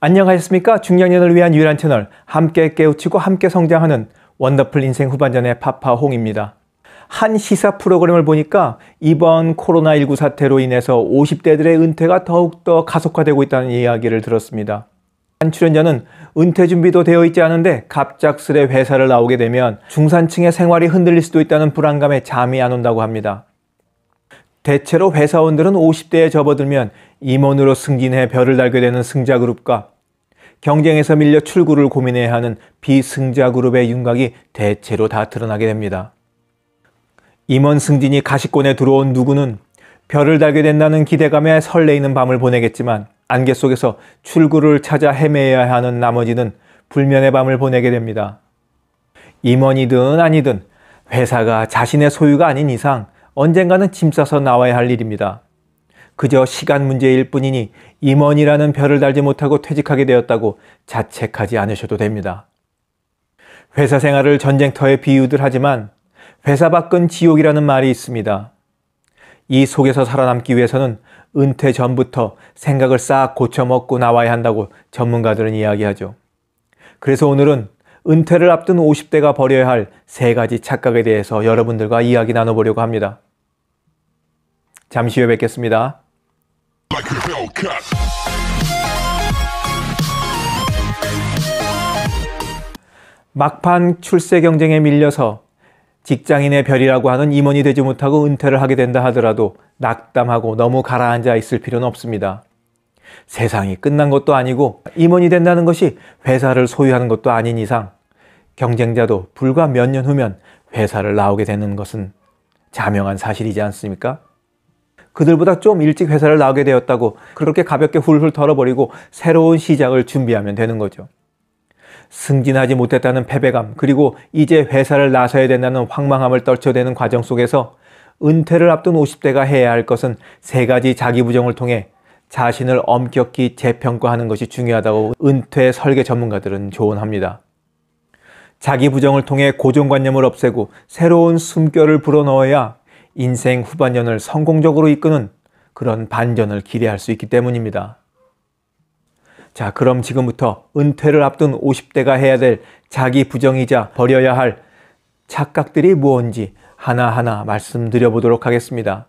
안녕하셨습니까? 중년년을 위한 유일한 채널, 함께 깨우치고 함께 성장하는 원더풀 인생 후반전의 파파홍입니다. 한 시사 프로그램을 보니까 이번 코로나19 사태로 인해서 50대들의 은퇴가 더욱더 가속화되고 있다는 이야기를 들었습니다. 한 출연자는 은퇴 준비도 되어 있지 않은데 갑작스레 회사를 나오게 되면 중산층의 생활이 흔들릴 수도 있다는 불안감에 잠이 안 온다고 합니다. 대체로 회사원들은 50대에 접어들면 임원으로 승진해 별을 달게 되는 승자 그룹과 경쟁에서 밀려 출구를 고민해야 하는 비승자 그룹의 윤곽이 대체로 다 드러나게 됩니다. 임원 승진이 가시권에 들어온 누구는 별을 달게 된다는 기대감에 설레이는 밤을 보내겠지만 안개 속에서 출구를 찾아 헤매야 하는 나머지는 불면의 밤을 보내게 됩니다. 임원이든 아니든 회사가 자신의 소유가 아닌 이상 언젠가는 짐 싸서 나와야 할 일입니다. 그저 시간 문제일 뿐이니 임원이라는 별을 달지 못하고 퇴직하게 되었다고 자책하지 않으셔도 됩니다. 회사 생활을 전쟁터에 비유들 하지만 회사 밖은 지옥이라는 말이 있습니다. 이 속에서 살아남기 위해서는 은퇴 전부터 생각을 싹 고쳐먹고 나와야 한다고 전문가들은 이야기하죠. 그래서 오늘은 은퇴를 앞둔 50대가 버려야 할 세 가지 착각에 대해서 여러분들과 이야기 나눠보려고 합니다. 잠시 후에 뵙겠습니다. 막판 출세 경쟁에 밀려서 직장인의 별이라고 하는 임원이 되지 못하고 은퇴를 하게 된다 하더라도 낙담하고 너무 가라앉아 있을 필요는 없습니다. 세상이 끝난 것도 아니고 임원이 된다는 것이 회사를 소유하는 것도 아닌 이상 경쟁자도 불과 몇 년 후면 회사를 나오게 되는 것은 자명한 사실이지 않습니까? 그들보다 좀 일찍 회사를 나오게 되었다고 그렇게 가볍게 훌훌 털어버리고 새로운 시작을 준비하면 되는 거죠. 승진하지 못했다는 패배감 그리고 이제 회사를 나서야 된다는 황망함을 떨쳐대는 과정 속에서 은퇴를 앞둔 50대가 해야 할 것은 세 가지 자기 부정을 통해 자신을 엄격히 재평가하는 것이 중요하다고 은퇴 설계 전문가들은 조언합니다. 자기 부정을 통해 고정관념을 없애고 새로운 숨결을 불어넣어야 인생 후반년을 성공적으로 이끄는 그런 반전을 기대할 수 있기 때문입니다. 자, 그럼 지금부터 은퇴를 앞둔 50대가 해야 될 자기 부정이자 버려야 할 착각들이 무언지 하나하나 말씀드려 보도록 하겠습니다.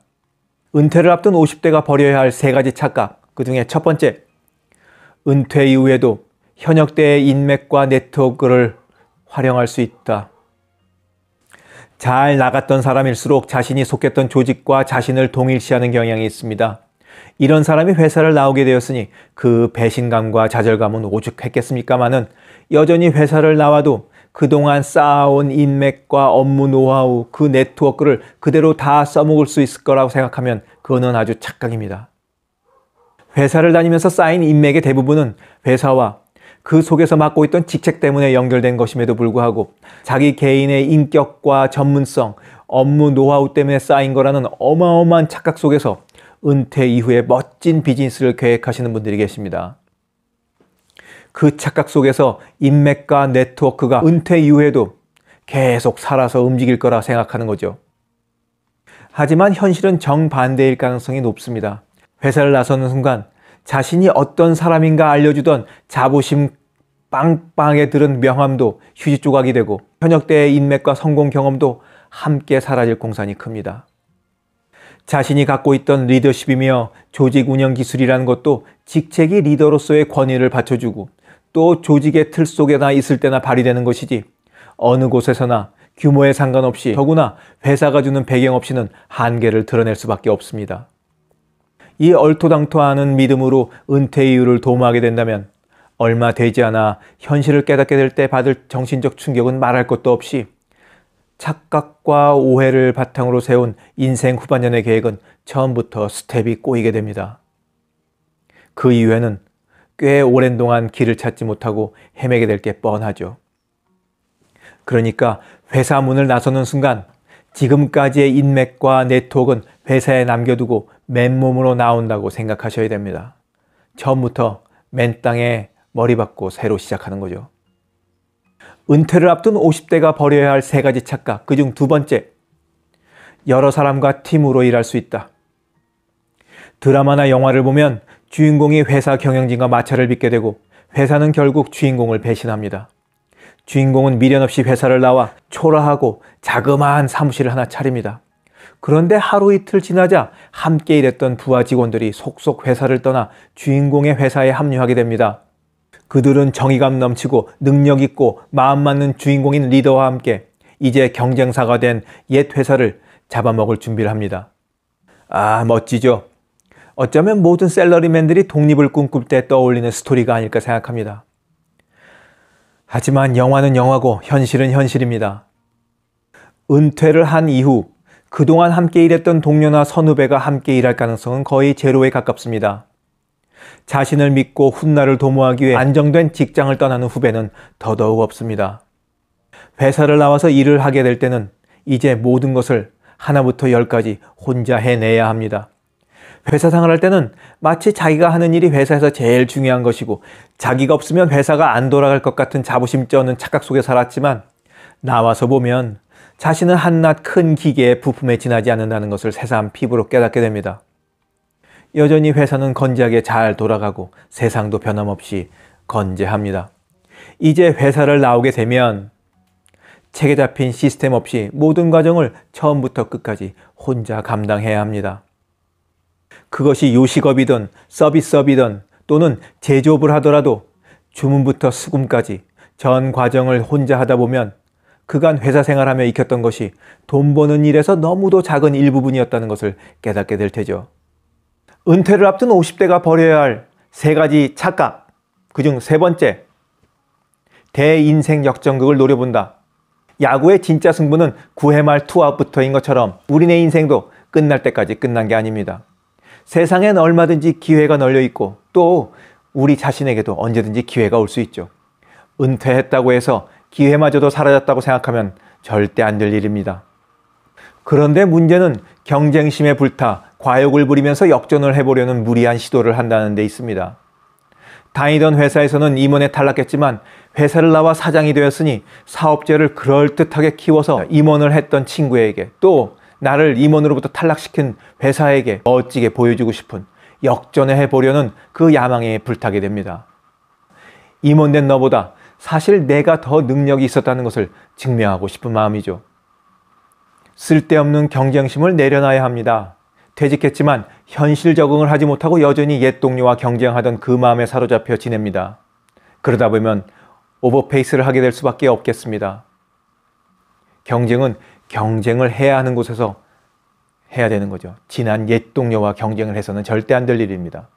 은퇴를 앞둔 50대가 버려야 할 세 가지 착각. 그 중에 첫 번째, 은퇴 이후에도 현역 대의 인맥과 네트워크를 활용할 수 있다. 잘 나갔던 사람일수록 자신이 속했던 조직과 자신을 동일시하는 경향이 있습니다. 이런 사람이 회사를 나오게 되었으니 그 배신감과 좌절감은 오죽했겠습니까마는 여전히 회사를 나와도 그동안 쌓아온 인맥과 업무 노하우, 그 네트워크를 그대로 다 써먹을 수 있을 거라고 생각하면 그거는 아주 착각입니다. 회사를 다니면서 쌓인 인맥의 대부분은 회사와 그 속에서 맡고 있던 직책 때문에 연결된 것임에도 불구하고 자기 개인의 인격과 전문성, 업무 노하우 때문에 쌓인 거라는 어마어마한 착각 속에서 은퇴 이후에 멋진 비즈니스를 계획하시는 분들이 계십니다. 그 착각 속에서 인맥과 네트워크가 은퇴 이후에도 계속 살아서 움직일 거라 생각하는 거죠. 하지만 현실은 정반대일 가능성이 높습니다. 회사를 나서는 순간 자신이 어떤 사람인가 알려주던 자부심 빵빵에 들은 명함도 휴지 조각이 되고 현역 때의 인맥과 성공 경험도 함께 사라질 공산이 큽니다. 자신이 갖고 있던 리더십이며 조직 운영 기술이라는 것도 직책이 리더로서의 권위를 받쳐주고 또 조직의 틀 속에나 있을 때나 발휘되는 것이지 어느 곳에서나 규모에 상관없이 더구나 회사가 주는 배경 없이는 한계를 드러낼 수밖에 없습니다. 이 얼토당토하는 믿음으로 은퇴 이유를 도모하게 된다면 얼마 되지 않아 현실을 깨닫게 될 때 받을 정신적 충격은 말할 것도 없이 착각과 오해를 바탕으로 세운 인생 후반년의 계획은 처음부터 스텝이 꼬이게 됩니다. 그 이후에는 꽤 오랜 동안 길을 찾지 못하고 헤매게 될 게 뻔하죠. 그러니까 회사 문을 나서는 순간 지금까지의 인맥과 네트워크는 회사에 남겨두고 맨몸으로 나온다고 생각하셔야 됩니다. 처음부터 맨 땅에 머리 박고 새로 시작하는 거죠. 은퇴를 앞둔 50대가 버려야 할 세 가지 착각, 그중 두 번째, 여러 사람과 팀으로 일할 수 있다. 드라마나 영화를 보면 주인공이 회사 경영진과 마찰을 빚게 되고 회사는 결국 주인공을 배신합니다. 주인공은 미련 없이 회사를 나와 초라하고 자그마한 사무실을 하나 차립니다. 그런데 하루 이틀 지나자 함께 일했던 부하 직원들이 속속 회사를 떠나 주인공의 회사에 합류하게 됩니다. 그들은 정의감 넘치고 능력 있고 마음 맞는 주인공인 리더와 함께 이제 경쟁사가 된 옛 회사를 잡아먹을 준비를 합니다. 아, 멋지죠? 어쩌면 모든 셀러리맨들이 독립을 꿈꿀 때 떠올리는 스토리가 아닐까 생각합니다. 하지만 영화는 영화고 현실은 현실입니다. 은퇴를 한 이후 그동안 함께 일했던 동료나 선후배가 함께 일할 가능성은 거의 제로에 가깝습니다. 자신을 믿고 훗날을 도모하기 위해 안정된 직장을 떠나는 후배는 더더욱 없습니다. 회사를 나와서 일을 하게 될 때는 이제 모든 것을 하나부터 열까지 혼자 해내야 합니다. 회사 생활 할 때는 마치 자기가 하는 일이 회사에서 제일 중요한 것이고 자기가 없으면 회사가 안 돌아갈 것 같은 자부심 쩌는 착각 속에 살았지만 나와서 보면 자신은 한낱 큰 기계의 부품에 지나지 않는다는 것을 새삼 피부로 깨닫게 됩니다. 여전히 회사는 건재하게 잘 돌아가고 세상도 변함없이 건재합니다. 이제 회사를 나오게 되면 책에 잡힌 시스템 없이 모든 과정을 처음부터 끝까지 혼자 감당해야 합니다. 그것이 요식업이든 서비스업이든 또는 제조업을 하더라도 주문부터 수금까지 전 과정을 혼자 하다 보면 그간 회사 생활하며 익혔던 것이 돈 버는 일에서 너무도 작은 일부분이었다는 것을 깨닫게 될 테죠. 은퇴를 앞둔 50대가 버려야 할 세 가지 착각. 그중 세 번째, 대인생 역전극을 노려본다. 야구의 진짜 승부는 9회 말 투아웃부터인 것처럼 우리네 인생도 끝날 때까지 끝난 게 아닙니다. 세상엔 얼마든지 기회가 널려 있고 또 우리 자신에게도 언제든지 기회가 올 수 있죠. 은퇴했다고 해서 기회마저도 사라졌다고 생각하면 절대 안 될 일입니다. 그런데 문제는 경쟁심에 불타 과욕을 부리면서 역전을 해보려는 무리한 시도를 한다는 데 있습니다. 다니던 회사에서는 임원에 탈락했지만 회사를 나와 사장이 되었으니 사업체를 그럴듯하게 키워서 임원을 했던 친구에게 또 나를 임원으로부터 탈락시킨 회사에게 멋지게 보여주고 싶은 역전을 해보려는 그 야망에 불타게 됩니다. 임원된 너보다 사실 내가 더 능력이 있었다는 것을 증명하고 싶은 마음이죠. 쓸데없는 경쟁심을 내려놔야 합니다. 퇴직했지만 현실 적응을 하지 못하고 여전히 옛 동료와 경쟁하던 그 마음에 사로잡혀 지냅니다. 그러다 보면 오버페이스를 하게 될 수밖에 없겠습니다. 경쟁은 경쟁을 해야 하는 곳에서 해야 되는 거죠. 지난 옛 동료와 경쟁을 해서는 절대 안 될 일입니다.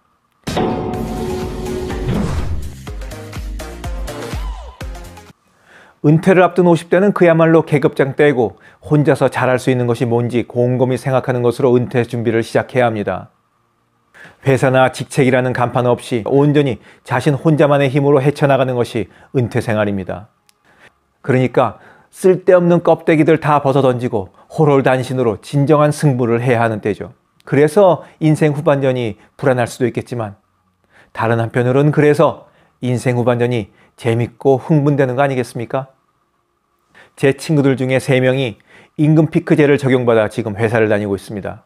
은퇴를 앞둔 50대는 그야말로 계급장 떼고 혼자서 잘할 수 있는 것이 뭔지 곰곰이 생각하는 것으로 은퇴 준비를 시작해야 합니다. 회사나 직책이라는 간판 없이 온전히 자신 혼자만의 힘으로 헤쳐나가는 것이 은퇴 생활입니다. 그러니까 쓸데없는 껍데기들 다 벗어 던지고 호롤단신으로 진정한 승부를 해야 하는 때죠. 그래서 인생 후반전이 불안할 수도 있겠지만 다른 한편으로는 그래서 인생 후반전이 재밌고 흥분되는 거 아니겠습니까? 제 친구들 중에 3명이 임금 피크제를 적용받아 지금 회사를 다니고 있습니다.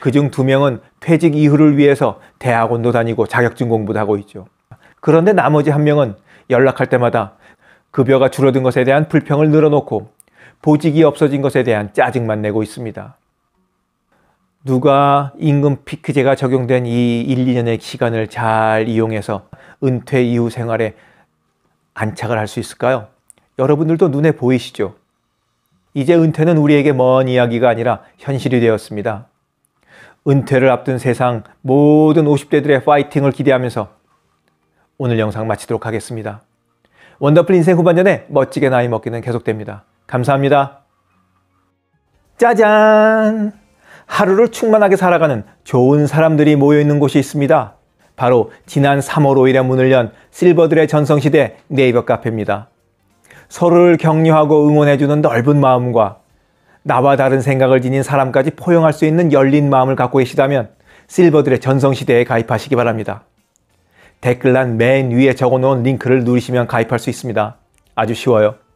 그 중 2명은 퇴직 이후를 위해서 대학원도 다니고 자격증 공부도 하고 있죠. 그런데 나머지 한 명은 연락할 때마다 급여가 줄어든 것에 대한 불평을 늘어놓고 보직이 없어진 것에 대한 짜증만 내고 있습니다. 누가 임금 피크제가 적용된 이 1, 2년의 기간을 잘 이용해서 은퇴 이후 생활에 안착을 할 수 있을까요? 여러분들도 눈에 보이시죠? 이제 은퇴는 우리에게 먼 이야기가 아니라 현실이 되었습니다. 은퇴를 앞둔 세상 모든 50대들의 파이팅을 기대하면서 오늘 영상 마치도록 하겠습니다. 원더풀 인생 후반전에 멋지게 나이 먹기는 계속됩니다. 감사합니다. 짜잔! 하루를 충만하게 살아가는 좋은 사람들이 모여있는 곳이 있습니다. 바로 지난 3월 5일에 문을 연 실버들의 전성시대 네이버 카페입니다. 서로를 격려하고 응원해주는 넓은 마음과 나와 다른 생각을 지닌 사람까지 포용할 수 있는 열린 마음을 갖고 계시다면 실버들의 전성시대에 가입하시기 바랍니다. 댓글란 맨 위에 적어놓은 링크를 누르시면 가입할 수 있습니다. 아주 쉬워요.